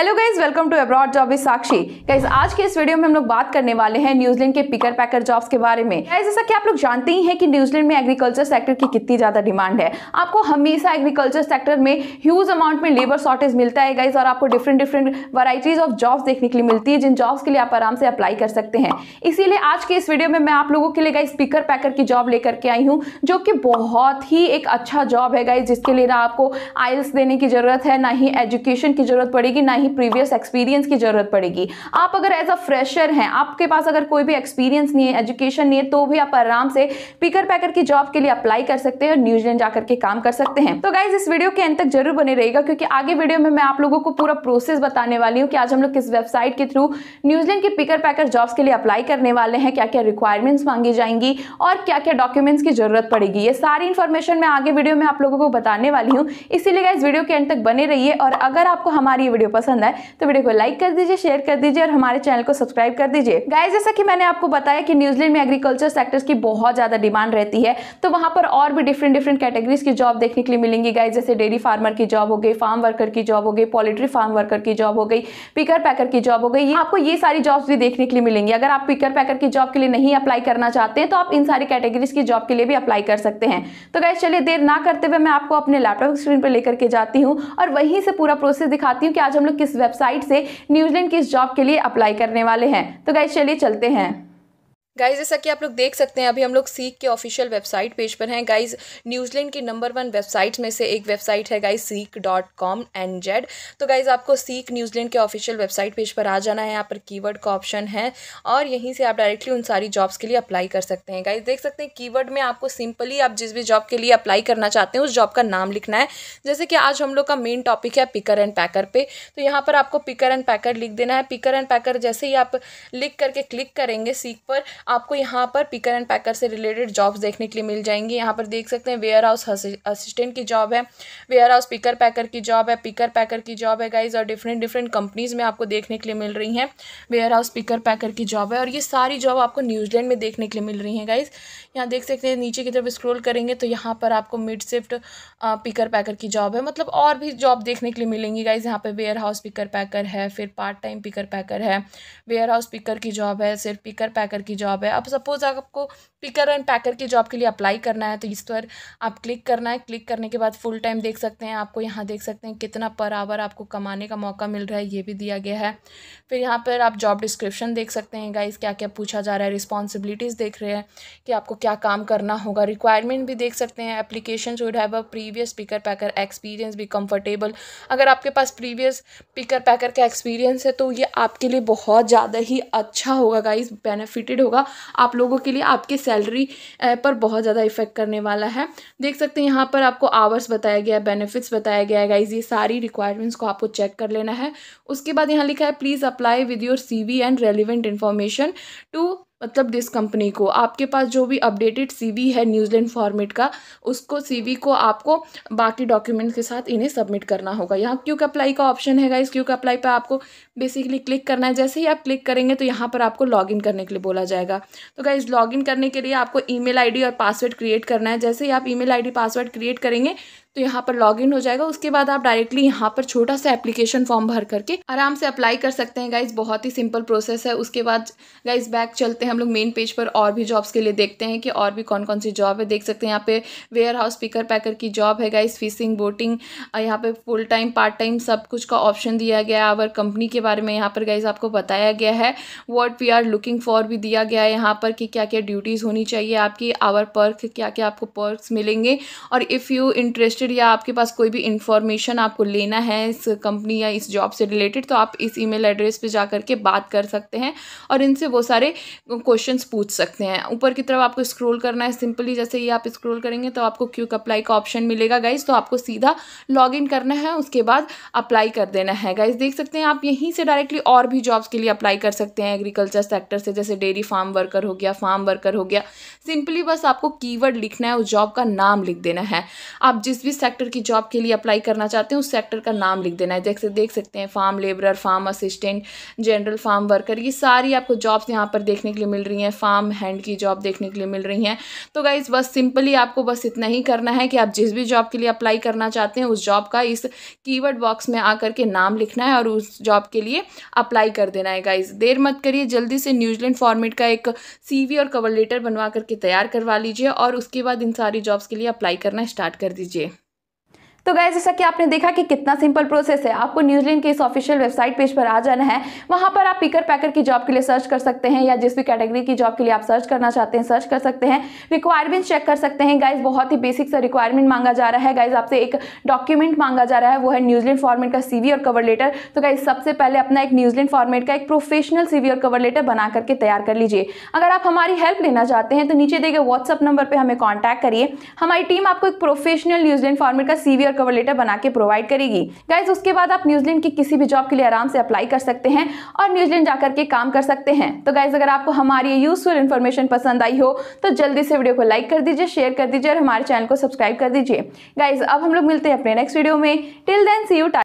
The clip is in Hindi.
hello guys welcome to abroad job with Sakshi guys आज के इस वीडियो में हम लोग बात करने वाले हैं न्यूजीलैंड के पिकर पैकर जॉब्स के बारे में गाइज जैसा कि आप लोग जानते ही हैं कि न्यूजीलैंड में एग्रीकल्चर सेक्टर की कितनी ज़्यादा डिमांड है आपको हमेशा एग्रीकल्चर सेक्टर में ह्यूज अमाउंट में लेबर शॉर्टेज मिलता है गाइज और आपको different different varieties of jobs देखने के लिए मिलती है जिन जॉब्स के लिए आप आराम से अप्लाई कर सकते हैं इसीलिए आज के इस वीडियो में मैं आप लोगों के लिए गाइज पिकर पैकर की जॉब लेकर के आई हूँ जो कि बहुत ही एक अच्छा जॉब है गाइज जिसके लिए ना आपको आइल्स देने की ज़रूरत है ना ही एजुकेशन की ज़रूरत पड़ेगी ना ही प्रीवियस एक्सपीरियंस की ज़रूरत पड़ेगी आप अगर एज अ फ्रेशर हैं आपके पास अगर कोई भी एक्सपीरियंस नहीं है एजुकेशन नहीं है तो भी आप आराम से पिकर पैकर की जॉब के लिए अप्लाई कर सकते हैं और न्यूजीलैंड जाकर के काम कर सकते हैं तो गाइज इस वीडियो के अंत तक जरूर बने रहेगा क्योंकि आगे वीडियो में मैं आप लोगों को पूरा प्रोसेस बताने वाली हूँ कि आज हम लोग किस वेबसाइट के थ्रू न्यूजीलैंड की पिकर पैकर जॉब्स के लिए अप्लाई करने वाले हैं क्या क्या रिक्वायरमेंट्स मांगी जाएंगी और क्या क्या डॉक्यूमेंट्स की जरूरत पड़ेगी ये सारी इन्फॉर्मेशन मैं आगे वीडियो में आप लोगों को बताने वाली हूँ इसीलिए गाइज वीडियो के एंड तक बने रहिए और अगर आपको हमारी ये वीडियो पसंद पसंद आए तो वीडियो को लाइक कर दीजिए शेयर कर दीजिए और हमारे चैनल को सब्सक्राइब कर दीजिए गाय जैसा कि मैंने आपको बताया कि न्यूजीलैंड में एग्रीकल्चर सेक्टर्स की बहुत ज़्यादा डिमांड रहती है तो वहां पर और भी डिफरेंट डिफरेंट कैटेगरीज की जॉब देखने के लिए मिलेंगी गाय जैसे डेयरी फार्मर की जॉब हो गई फार्म वर्कर की जॉब हो गई पोल्ट्री फार्म वर्कर की जॉब हो गई पिकर पैकर की जॉब हो गई आपको ये सारी जॉब्स भी देखने के लिए मिलेंगी अगर आप पिकर पैकर की जॉब के लिए नहीं अप्लाई करना चाहते तो आप इन सारी कैटेगरीज की जॉब के लिए भी अप्लाई कर सकते हैं तो गाय चलिए देर ना करते हुए मैं आपको अपने लैपटॉप स्क्रीन पर लेकर के जाती हूँ और वहीं से पूरा प्रोसेस दिखाती हूँ कि आज हम लोग किस वेबसाइट से न्यूजीलैंड किस जॉब के लिए अप्लाई करने वाले हैं तो गाइज चलिए चलते हैं गाइज जैसा कि आप लोग देख सकते हैं अभी हम लोग सीख के ऑफिशियल वेबसाइट पेज पर हैं गाइज न्यूजीलैंड की नंबर वन वेबसाइट में से एक वेबसाइट है गाइज सीख डॉट कॉम एन जेड तो गाइज आपको सीख न्यूजीलैंड के ऑफिशियल वेबसाइट पेज पर आ जाना है यहाँ पर कीवर्ड का ऑप्शन है और यहीं से आप डायरेक्टली उन सारी जॉब्स के लिए अप्लाई कर सकते हैं गाइज देख सकते हैं कीवर्ड में आपको सिंपली आप जिस भी जॉब के लिए अप्लाई करना चाहते हैं उस जॉब का नाम लिखना है जैसे कि आज हम लोग का मेन टॉपिक है पिकर एंड पैकर पे तो यहाँ पर आपको पिकर एंड पैकर लिख देना है पिकर एंड पैकर जैसे ही आप लिख करके क्लिक करेंगे सीख पर आपको यहाँ पर पिकर एंड पैकर से रिलेटेड जॉब्स देखने के लिए मिल जाएंगी यहाँ पर देख सकते हैं वेयर हाउस असिस्टेंट की जॉब है वेयर हाउस पिकर पैकर की जॉब है पिकर पैकर की जॉब है गाइज और डिफरेंट डिफरेंट कंपनीज़ में आपको देखने के लिए मिल रही हैं वेयर हाउस पिकर पैकर की जॉब है और ये सारी जॉब आपको न्यूजीलैंड में देखने के लिए मिल रही हैं गाइज यहाँ देख सकते हैं नीचे की तरफ स्क्रोल करेंगे तो यहाँ पर आपको मिड शिफ्ट पिकर पैकर की जॉब है मतलब और भी जॉब देखने के लिए मिलेंगी गाइज यहाँ पर वेयर हाउस पिकर पैकर है फिर पार्ट टाइम पिकर पैकर है वेयर हाउस पिकर की जॉब है सिर्फ पिकर पैकर की जॉब जॉब है अब सपोज़ आपको पिकर एंड पैकर की जॉब के लिए अप्लाई करना है तो इस पर आप क्लिक करना है क्लिक करने के बाद फुल टाइम देख सकते हैं आपको यहाँ देख सकते हैं कितना पर आवर आपको कमाने का मौका मिल रहा है ये भी दिया गया है फिर यहाँ पर आप जॉब डिस्क्रिप्शन देख सकते हैं गाइज क्या क्या पूछा जा रहा है रिस्पॉन्सिबिलिटीज़ देख रहे हैं कि आपको क्या काम करना होगा रिक्वायरमेंट भी देख सकते हैं application should have a previous picker packer experience भी कंफर्टेबल अगर आपके पास प्रीवियस पिकर पैकर का एक्सपीरियंस है तो ये आपके लिए बहुत ज़्यादा ही अच्छा होगा गाइज बेनिफिटेड होगा होगा आप लोगों के लिए आपके सैलरी पर बहुत ज़्यादा इफेक्ट करने वाला है देख सकते हैं यहाँ पर आपको आवर्स बताया गया बेनिफिट्स बताया गया है गाइज ये सारी रिक्वायरमेंट्स को आपको चेक कर लेना है उसके बाद यहाँ लिखा है please apply with your C and relevant information to मतलब दिस कंपनी को आपके पास जो भी अपडेटेड सीवी है न्यूजीलैंड फॉर्मेट का उसको सीवी को आपको बाकी डॉक्यूमेंट्स के साथ इन्हें सबमिट करना होगा यहाँ क्यूक अप्लाई का ऑप्शन है इस क्यूक अप्लाई पर आपको बेसिकली क्लिक करना है जैसे ही आप क्लिक करेंगे तो यहाँ पर आपको लॉगिन करने के लिए बोला जाएगा तो गाइज लॉगिन करने के लिए आपको ई मेल और पासवर्ड क्रिएट करना है जैसे ही आप ई मेल पासवर्ड क्रिएट करेंगे तो यहाँ पर लॉगिन हो जाएगा उसके बाद आप डायरेक्टली यहाँ पर छोटा सा एप्लीकेशन फॉर्म भर करके आराम से अप्लाई कर सकते हैं गाइज बहुत ही सिंपल प्रोसेस है उसके बाद गाइज बैक चलते हैं हम लोग मेन पेज पर और भी जॉब्स के लिए देखते हैं कि और भी कौन कौन सी जॉब है देख सकते हैं यहाँ पे वेयर हाउस पिकर पैकर की जॉब है गाइस फिशिंग बोटिंग यहाँ पे फुल टाइम पार्ट टाइम सब कुछ का ऑप्शन दिया गया है आवर कंपनी के बारे में यहाँ पर गाइज आपको बताया गया है what we are looking for भी दिया गया है यहाँ पर कि क्या क्या ड्यूटीज़ होनी चाहिए आपकी आवर पर्क क्या क्या आपको पर्कस मिलेंगे और इफ़ यू इंटरेस्टेड या आपके पास कोई भी इंफॉर्मेशन आपको लेना है इस कंपनी या इस जॉब से रिलेटेड तो आप इस ईमेल एड्रेस पे जा करके बात कर सकते हैं और इनसे वो सारे क्वेश्चन पूछ सकते हैं ऊपर की तरफ आपको स्क्रोल करना है सिंपली जैसे ये आप स्क्रोल करेंगे तो आपको क्यूक अप्लाई का ऑप्शन मिलेगा गाइज तो आपको सीधा लॉग इन करना है उसके बाद अप्लाई कर देना है गाइज देख सकते हैं आप यहीं से डायरेक्टली और भी जॉब्स के लिए अप्लाई कर सकते हैं एग्रीकल्चर सेक्टर से जैसे डेयरी फार्म वर्कर हो गया फार्म वर्कर हो गया सिंपली बस आपको कीवर्ड लिखना है उस जॉब का नाम लिख देना है आप जिस भी सेक्टर की जॉब के लिए अप्लाई करना चाहते हैं उस सेक्टर का नाम लिख देना है जैसे देख सकते हैं farm labour farm assistant general farm worker ये सारी आपको जॉब्स यहाँ पर देखने के लिए मिल रही हैं फार्म हैंड की जॉब देखने के लिए मिल रही हैं तो गाइज़ बस सिंपली आपको बस इतना ही करना है कि आप जिस भी जॉब के लिए अप्लाई करना चाहते हैं उस जॉब का इस कीवर्ड बॉक्स में आकर के नाम लिखना है और उस जॉब के लिए अप्लाई कर देना है गाइज़ देर मत करिए जल्दी से न्यूजीलैंड फॉर्मेट का एक सी और कवर लेटर बनवा करके तैयार करवा लीजिए और उसके बाद इन सारी जॉब्स के लिए अप्लाई करना स्टार्ट कर दीजिए तो गाय जैसा कि आपने देखा कि कितना सिंपल प्रोसेस है आपको न्यूजीलैंड के इस ऑफिशियल वेबसाइट पेज पर आ जाना है वहां पर आप पिकर पैकर की जॉब के लिए सर्च कर सकते हैं या जिस भी कैटेगरी की जॉब के लिए आप सर्च करना चाहते हैं सर्च कर सकते हैं रिक्वायरमेंट चेक कर सकते हैं गाइज बहुत ही बेसिक सा रिक्वायरमेंट मांगा जा रहा है गाइज आपसे एक डॉक्यूमेंट मांगा जा रहा है वो है न्यूजीलैंड फॉर्मेट का सीवी और कवर लेटर तो गाइज सबसे पहले अपना एक न्यूजीलैंड फॉर्मेट का एक प्रोफेशनल सीवी और कवर लेटर बना करके तैयार कर लीजिए अगर आप हमारी हेल्प लेना चाहते हैं तो नीचे देखिए व्हाट्सअप नंबर पर हमें कॉन्टैक्ट करिए हमारी टीम आपको एक प्रोफेशनल न्यूजीलैंड फॉर्मेट का सीवी और कवर लेटर बना के प्रोवाइड करेगी गाइज उसके बाद आप न्यूजीलैंड की किसी भी जॉब के लिए आराम से अप्लाई कर सकते हैं और न्यूजीलैंड जाकर के काम कर सकते हैं तो गाइज अगर आपको हमारी यूजफुल इन्फॉर्मेशन पसंद आई हो तो जल्दी से वीडियो को लाइक कर दीजिए शेयर कर दीजिए और हमारे चैनल को सब्सक्राइब कर दीजिए गाइज अब हम लोग मिलते हैं अपने नेक्स्ट वीडियो में टिल देन सी यू